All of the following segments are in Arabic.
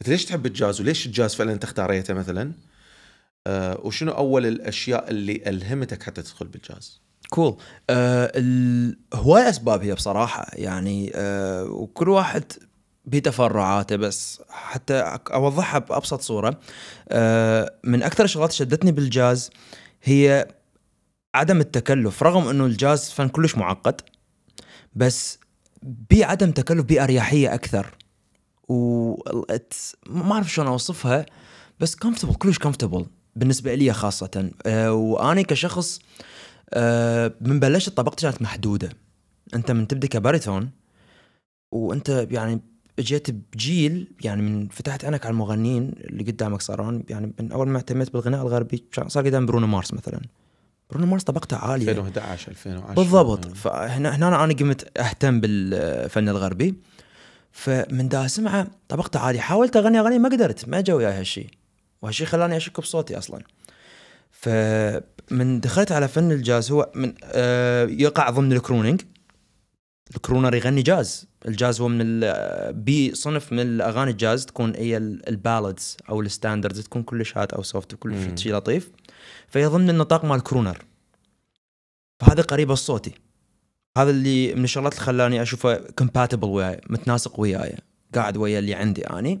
انت ليش تحب الجاز وليش الجاز فعلا انت اختاريته مثلا أه وشنو اول الاشياء اللي الهمتك حتى تدخل بالجاز كول cool. أه هواي اسباب هي بصراحه يعني أه وكل واحد بتفرعاته بس حتى اوضحها بابسط صوره أه من اكثر الشغلات شدتني بالجاز هي عدم التكلف رغم انه الجاز فن كلش معقد بس بعدم تكلف باريحيه اكثر ما اعرف شلون اوصفها بس كومفتبل كلش كومفتبل بالنسبه لي خاصه أه واني كشخص أه من بلشت طبقتي كانت محدوده انت من تبدا كباريتون وانت يعني جيت بجيل يعني من فتحت عينك على المغنيين اللي قدامك صارون يعني من اول ما اهتميت بالغناء الغربي صار قدام برونو مارس مثلا برونو مارس طبقته عاليه 2011 2010 بالضبط فهنا هنا انا قمت اهتم بالفن الغربي فمن دا اسمعه طبقته عادي حاولت اغني اغني ما قدرت ما جا وياي هالشيء وهالشيء خلاني اشك بصوتي اصلا فمن دخلت على فن الجاز هو من آه يقع ضمن الكرونينج الكرونر يغني جاز الجاز هو من آه، بي صنف من الاغاني الجاز تكون هي البالادز او الستاندردز تكون كلش هات او سوفت وكلش شيء لطيف فهي ضمن النطاق مال الكرونر فهذا قريب الصوتي هذا اللي من الشغلات اللي خلاني اشوفه كومباتبل وياي متناسق وياي قاعد ويا اللي عندي اني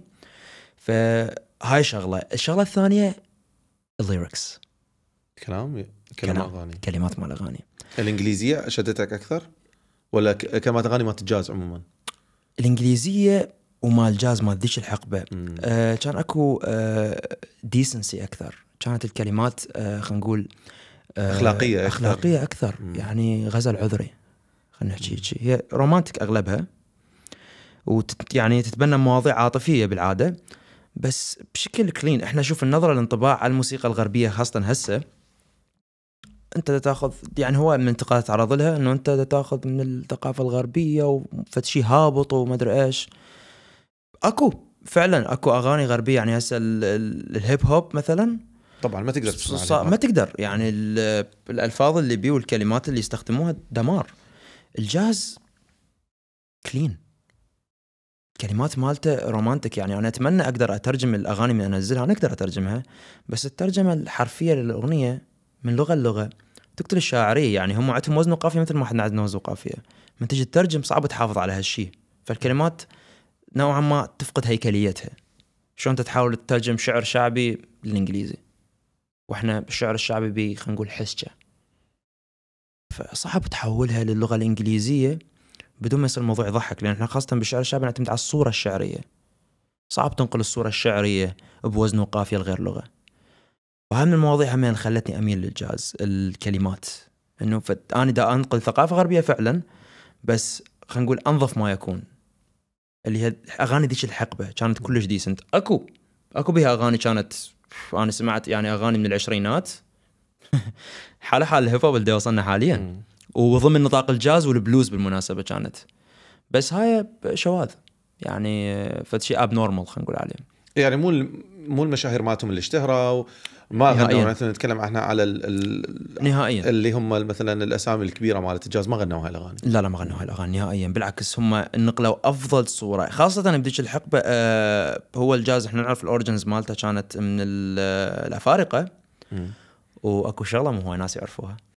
فهاي شغله الشغله الثانيه الليركس كلام كلمات اغاني كلمات مال اغاني الانجليزيه شدتك اكثر ولا كلمات اغاني مالت الجاز عموما الانجليزيه ومال الجاز مال ذيك الحقبه آه كان اكو آه ديسنسي اكثر كانت الكلمات آه خلينا نقول آه اخلاقيه اكثر اخلاقيه اكثر أكثر. يعني غزل عذري خلينا نحكي هيك هي رومانتك اغلبها وتت يعني تتبنى مواضيع عاطفيه بالعاده بس بشكل كلين احنا شوف النظره الانطباع على الموسيقى الغربيه خاصه هسه انت تاخذ يعني هو من انتقادات تعرض لها انه انت تاخذ من الثقافه الغربيه وفد شيء هابط وما ادري ايش اكو فعلا اكو اغاني غربيه يعني هسه الهيب هوب مثلا طبعا ما تقدر ما تقدر يعني الالفاظ اللي بيه والكلمات اللي يستخدموها دمار الجاز كلين الكلمات مالته رومانتك يعني انا اتمنى اقدر اترجم الاغاني من انزلها انا اقدر اترجمها بس الترجمه الحرفيه للاغنيه من لغه لغه تقتل الشاعريه يعني هم عندهم وزن وقافيه مثل ما احنا عندنا وزن وقافيه من تجي تترجم صعب تحافظ على هالشيء فالكلمات نوعا ما تفقد هيكليتها شلون تحاول تترجم شعر شعبي للانجليزي واحنا الشعر الشعبي بي خلينا نقول حسكه فصعب تحولها للغه الانجليزيه بدون ما يصير الموضوع يضحك لان احنا خاصه بالشعر الشعبي نعتمد على الصوره الشعريه صعب تنقل الصوره الشعريه بوزن وقافيه لغير لغه وهاي من المواضيع هم اللي خلتني اميل للجاز الكلمات انه انا دا انقل ثقافه غربيه فعلا بس خلينا نقول انظف ما يكون اللي هي اغاني ذيك الحقبه كانت كلش ديسنت اكو اكو بها اغاني كانت انا سمعت يعني اغاني من العشرينات حاله حال الهيب هوب اللي وصلنا حاليا وضمن نطاق الجاز والبلوز بالمناسبه كانت بس هاي شواذ يعني فد شيء اب نورمال خلينا نقول عليه يعني مو مو المشاهير مالتهم اللي اشتهروا ما غنوا يعني مثلا نتكلم احنا على ال نهائيا اللي هم مثلا الاسامي الكبيره مالت الجاز ما غنوا هاي الاغاني لا لا ما غنوا هاي الاغاني نهائيا بالعكس هم نقلوا افضل صوره خاصه بديش الحقبه آه هو الجاز احنا نعرف الاورجنز مالته كانت من الافارقه واكو شغله مو هواي ناس يعرفوها